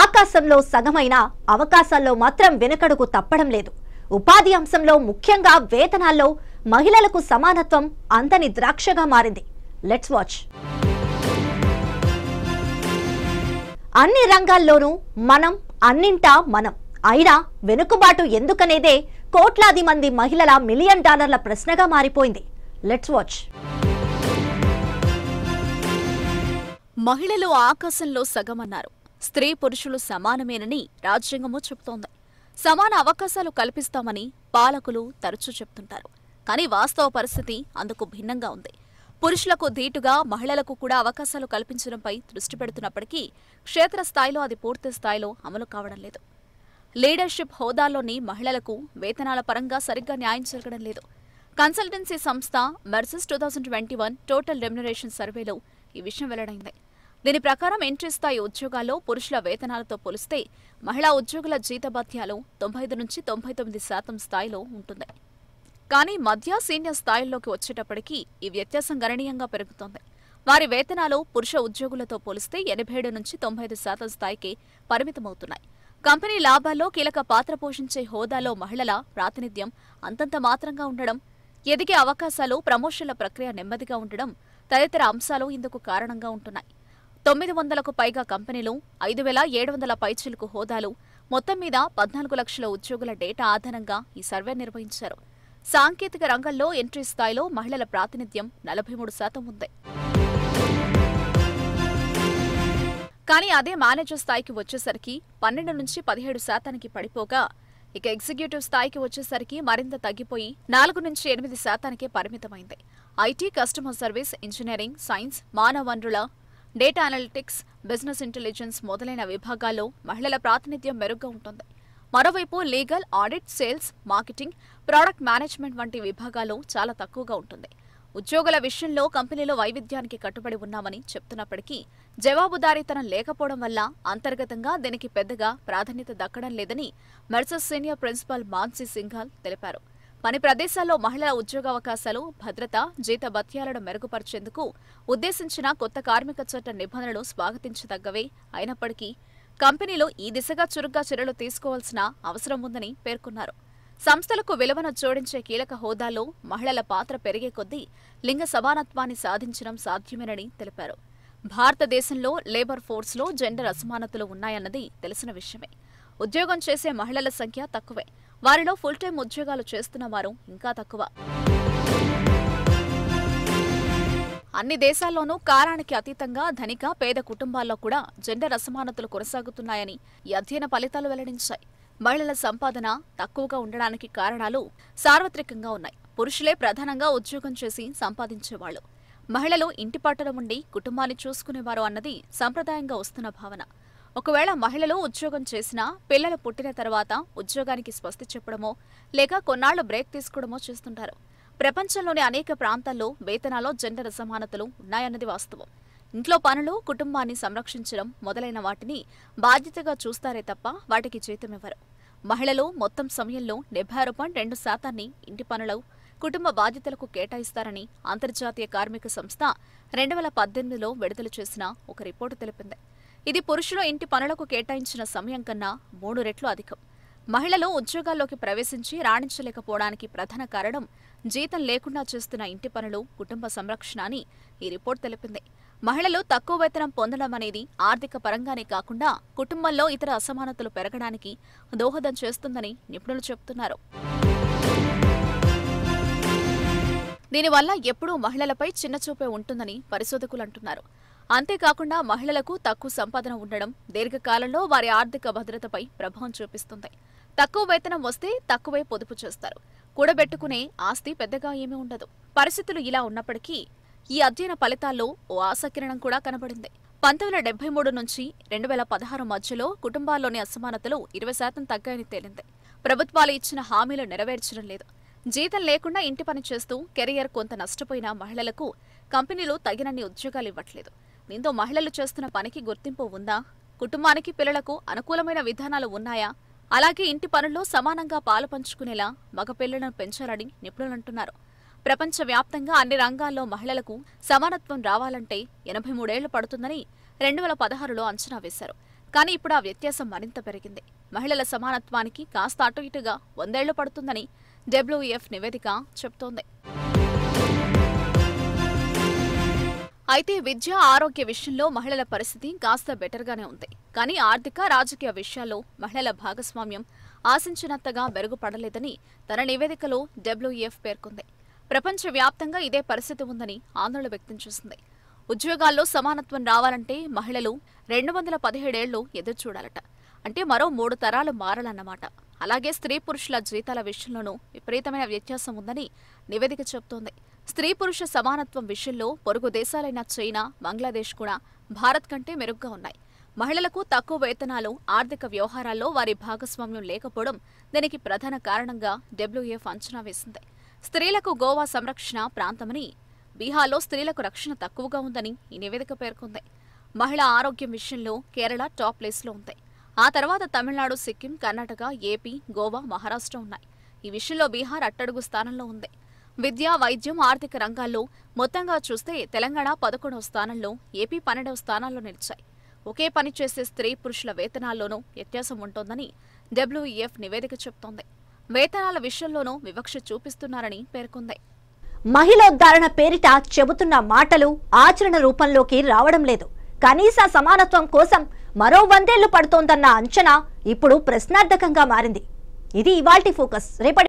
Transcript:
ఆకాశంలో సగమైన అవకాశాల్లో మాత్రం వెనుకడుగు తప్పడం లేదు ఉపాధి అంశంలో ముఖ్యంగా వేతనాల్లో మహిళలకు సమానత్వం అంతని ద్రాక్షగా మారింది లెట్స్ వాచ్ అన్ని రంగాల్లోనూ మనం అన్నింటా మనం అయినా వెనుకబాటు ఎందుకనేదే కోట్లాది మంది మహిళల మిలియన్ డాలర్ల ప్రశ్నగా మారిపోయింది లెట్స్ వాచ్ మహిళలు ఆకాశంలో సగమన్నారు స్త్రీ పురుషులు సమానమేనని రాజ్యాంగము చెబుతోంది సమాన అవకాశాలు కల్పిస్తామని పాలకులు తరచూ చెప్తుంటారు కానీ వాస్తవ పరిస్థితి అందుకు భిన్నంగా ఉంది పురుషులకు ధీటుగా మహిళలకు కూడా అవకాశాలు కల్పించడంపై దృష్టి పెడుతున్నప్పటికీ క్షేత్రస్థాయిలో అది పూర్తి స్థాయిలో అమలు కావడం లేదు లీడర్షిప్ హోదాల్లోని మహిళలకు వేతనాల పరంగా సరిగ్గా న్యాయం జరగడం లేదు కన్సల్టెన్సీ సంస్థ Mercer's two thousand twenty one total remuneration సర్వేలో ఈ విషయం వెల్లడైంది దీని ప్రకారం ఎంట్రీ స్థాయి ఉద్యోగాల్లో పురుషుల వేతనాలతో పోలిస్తే మహిళా ఉద్యోగుల జీతభత్యాలు తొంభై ఐదు నుంచి తొంభై తొమ్మిది శాతం స్థాయిలో ఉంటుంది కానీ మధ్య సీనియర్ స్థాయిల్లోకి వచ్చేటప్పటికీ ఈ వ్యత్యాసం గణనీయంగా పెరుగుతోంది వారి వేతనాలు పురుష ఉద్యోగులతో పోలిస్తే ఎనభై ఏడు నుంచి తొంభై ఐదు శాతం స్థాయికి పరిమితమవుతున్నాయి కంపెనీ లాభాల్లో కీలక పాత్ర పోషించే హోదాలో మహిళల ప్రాతినిధ్యం అంతంత మాత్రంగా ఉండడం ఎదిగే అవకాశాలు ప్రమోషన్ల ప్రక్రియ నెమ్మదిగా ఉండడం తదితర అంశాలు ఇందుకు కారణంగా ఉంటున్నాయి తొమ్మిది వందలకు పైగా కంపెనీలు ఐదు వేల ఏడు వందల పైచీలకు హోదాలు మొత్తం మీద పద్నాలుగు లక్షల ఉద్యోగుల డేటా ఆధారంగా ఈ సర్వే నిర్వహించారు సాంకేతిక రంగంలో ఎంట్రీ స్థాయిలో మహిళల ప్రాతినిధ్యం నలభై మూడు శాతం ఉంది కానీ అదే మేనేజర్ స్థాయికి వచ్చేసరికి పన్నెండు నుంచి పదిహేడు శాతానికి పడిపోగా ఇక ఎగ్జిక్యూటివ్ స్థాయికి వచ్చేసరికి మరింత తగ్గిపోయి నాలుగు నుంచి ఎనిమిది శాతానికే పరిమితమైంది IT customer service engineering science మానవ వనరుల డేటా అనలిటిక్స్ బిజినెస్ ఇంటెలిజెన్స్ మొదలైన విభాగాల్లో మహిళల ప్రాతినిధ్యం మెరుగ్గా ఉంటుంది మరోవైపు legal audit sales marketing product management వంటి విభాగాల్లో చాలా తక్కువగా ఉంటుంది ఉద్యోగుల విషయంలో కంపెనీలో వైవిధ్యానికి కట్టుబడి ఉన్నామని చెప్తున్నప్పటికీ జవాబుదారీతనం లేకపోవడం వల్ల అంతర్గతంగా దీనికి పెద్దగా ప్రాధాన్యత దక్కడం లేదని Mercer's senior principal Mansi Singhal తెలిపారు పని ప్రదేశాల్లో మహిళల ఉద్యోగావకాశాలు భద్రత జీత భత్యాలను మెరుగుపరిచేందుకు ఉద్దేశించిన కొత్త కార్మిక చట్ట నిబంధనలు స్వాగతించదగ్గవే అయినప్పటికీ కంపెనీలు ఈ దిశగా చురుగ్గా చర్యలు తీసుకోవాల్సిన అవసరం ఉందని పేర్కొన్నారు సంస్థలకు విలువను జోడించే కీలక హోదాలో మహిళల పాత్ర పెరిగే కొద్దీ లింగ సమానత్వాన్ని సాధించడం సాధ్యమేనని తెలిపారు భారతదేశంలో లేబర్ ఫోర్స్లో జెండర్ అసమానతలు ఉన్నాయన్నది తెలిసిన విషయమే ఉద్యోగం చేసే మహిళల సంఖ్య తక్కువే వారిలో ఫుల్ టైం ఉద్యోగాలు చేస్తున్న వారు ఇంకా తక్కువ అన్ని దేశాల్లోనూ కారానికి అతీతంగా ధనిక పేద కుటుంబాల్లో కూడా జెండర్ అసమానతలు కొనసాగుతున్నాయని ఈ అధ్యయన ఫలితాలు వెల్లడించాయి మహిళల సంపాదన తక్కువగా ఉండడానికి కారణాలు సార్వత్రికంగా ఉన్నాయి పురుషులే ప్రధానంగా ఉద్యోగం చేసి సంపాదించేవాళ్లు మహిళలు ఇంటి పట్టున ఉండి కుటుంబాన్ని చూసుకునేవారు అన్నది సంప్రదాయంగా వస్తున్న భావన ఒకవేళ మహిళలు ఉద్యోగం చేసినా పిల్లలు పుట్టిన తర్వాత ఉద్యోగానికి స్వస్తి చెప్పడమో లేక కొన్నాళ్లు బ్రేక్ తీసుకోవడమో చేస్తుంటారు ప్రపంచంలోని అనేక ప్రాంతాల్లో వేతనాల్లో జెండర్ అసమానతలు ఉన్నాయన్నది వాస్తవం ఇంట్లో పనులు కుటుంబాన్ని సంరక్షించడం మొదలైన వాటిని బాధ్యతగా చూస్తారే తప్ప వాటికి జీతమివ్వరు మహిళలు మొత్తం సమయంలో డెబ్బై పాయింట్ రెండు శాతాన్ని ఇంటి పనులు కుటుంబ బాధ్యతలకు కేటాయిస్తారని అంతర్జాతీయ కార్మిక సంస్థ రెండు వేల పద్దెనిమిదిలో విడుదల చేసిన ఒక రిపోర్టు తెలిపింది ఇది పురుషుల ఇంటి పనులకు కేటాయించిన సమయం కన్నా మూడు రెట్లు అధికం మహిళలు ఉద్యోగాల్లోకి ప్రవేశించి రాణించలేకపోవడానికి ప్రధాన కారణం జీతం లేకుండా చేస్తున్న ఇంటి పనులు కుటుంబ సంరక్షణ అని ఈ రిపోర్ట్ తెలిపింది మహిళలు తక్కువ వేతనం పొందడం అనేది ఆర్థిక పరంగానే కాకుండా కుటుంబంలో ఇతర అసమానతలు పెరగడానికి దోహదం చేస్తుందని నిపుణులు చెబుతున్నారు దీనివల్ల ఎప్పుడూ మహిళలపై చిన్నచూపే ఉంటుందని పరిశోధకులు అంటున్నారు అంతేకాకుండా మహిళలకు తక్కువ సంపాదన ఉండడం దీర్ఘకాలంలో వారి ఆర్థిక భద్రతపై ప్రభావం చూపిస్తుంది తక్కువ వేతనం వస్తే తక్కువే పొదుపు చేస్తారు కూడబెట్టుకునే ఆస్తి పెద్దగా ఏమీ ఉండదు పరిస్థితులు ఇలా ఉన్నప్పటికీ ఈ అధ్యయన ఫలితాల్లో ఓ ఆసకిరణం కూడా కనబడింది పంతొమ్మిది వందల డెబ్బై మూడు నుంచి రెండు వేల పదహారు మధ్యలో కుటుంబాల్లోని అసమానతలు ఇరవై శాతం తగ్గాయని తేలింది ప్రభుత్వాలు ఇచ్చిన హామీలు నెరవేర్చడం లేదు జీతం లేకుండా ఇంటి పని చేస్తూ కెరియర్ కొంత నష్టపోయిన మహిళలకు కంపెనీలు తగినన్ని ఉద్యోగాలు ఇవ్వట్లేదు నిందో మహిళలు చేస్తున్న పనికి గుర్తింపు ఉందా కుటుంబానికి పిల్లలకు అనుకూలమైన విధానాలు ఉన్నాయా అలాగే ఇంటి పనుల్లో సమానంగా పాలు పంచుకునేలా మగపిల్లలను పెంచాలని నిపుణులంటున్నారు ప్రపంచవ్యాప్తంగా అన్ని రంగాల్లో మహిళలకు సమానత్వం రావాలంటే ఎనభై మూడేళ్లు పడుతుందని రెండు వేల పదహారులో అంచనా వేశారు కానీ ఇప్పుడు ఆ వ్యత్యాసం మరింత పెరిగింది మహిళల సమానత్వానికి కాస్త అటు ఇటుగా వందేళ్లు పడుతుందని డబ్ల్యూఎఫ్ నివేదిక చెబుతోంది అయితే విద్య ఆరోగ్య విషయంలో మహిళల పరిస్థితి కాస్త బెటర్గానే ఉంది కానీ ఆర్థిక రాజకీయ విషయాల్లో మహిళల భాగస్వామ్యం ఆశించినంతగా మెరుగుపడలేదని తన నివేదికలో డబ్ల్యూఈఎఫ్ పేర్కొంది ప్రపంచవ్యాప్తంగా ఇదే పరిస్థితి ఉందని ఆందోళన వ్యక్తం చేసింది ఉద్యోగాల్లో సమానత్వం రావాలంటే మహిళలు రెండు వందల పదిహేడేళ్లు ఎదురుచూడాలట అంటే మరో మూడు తరాలు మారాలన్నమాట అలాగే స్త్రీ పురుషుల జీతాల విషయంలోనూ విపరీతమైన వ్యత్యాసం ఉందని నివేదిక చెబుతోంది స్త్రీ పురుష సమానత్వం విషయంలో పొరుగు దేశాలైన చైనా బంగ్లాదేశ్ కూడా భారత్ కంటే మెరుగ్గా ఉన్నాయి మహిళలకు తక్కువ వేతనాలు ఆర్థిక వ్యవహారాల్లో వారి భాగస్వామ్యం లేకపోవడం దీనికి ప్రధాన కారణంగా డబ్ల్యూఎఫ్ అంచనా వేసింది స్త్రీలకు గోవా సంరక్షణ ప్రాంతమని బీహార్లో స్త్రీలకు రక్షణ తక్కువగా ఉందని ఈ నివేదిక పేర్కొంది మహిళా ఆరోగ్యం విషయంలో కేరళ టాప్ లేస్లో ఉంది ఆ తర్వాత తమిళనాడు సిక్కిం కర్ణాటక ఏపీ గోవా మహారాష్ట్ర ఉన్నాయి ఈ విషయంలో బీహార్ అట్టడుగు స్థానంలో ఉంది విద్య వైద్యం ఆర్థిక రంగాల్లో మొత్తంగా చూస్తే తెలంగాణ పదకొండవ స్థానంలో ఏపీ పన్నెండవ స్థానాల్లో నిలిచాయి ఒకే పని చేసే స్త్రీ పురుషుల వేతనాల్లోనూ వ్యత్యాసం ఉంటోందని డబ్ల్యూఈఎఫ్ నివేదిక చెబుతోంది వేతనాల విషయంలోనూ వివక్ష చూపిస్తున్నారని పేర్కొంది మహిళోద్ధారణ పేరిట చెబుతున్న మాటలు ఆచరణ రూపంలోకి రావడం లేదు కనీస సమానత్వం కోసం మరో వందేళ్లు పడుతోందన్న అంచనా ఇప్పుడు ప్రశ్నార్థకంగా మారింది ఇది ఇవాల్టి ఫోకస్ రేపటి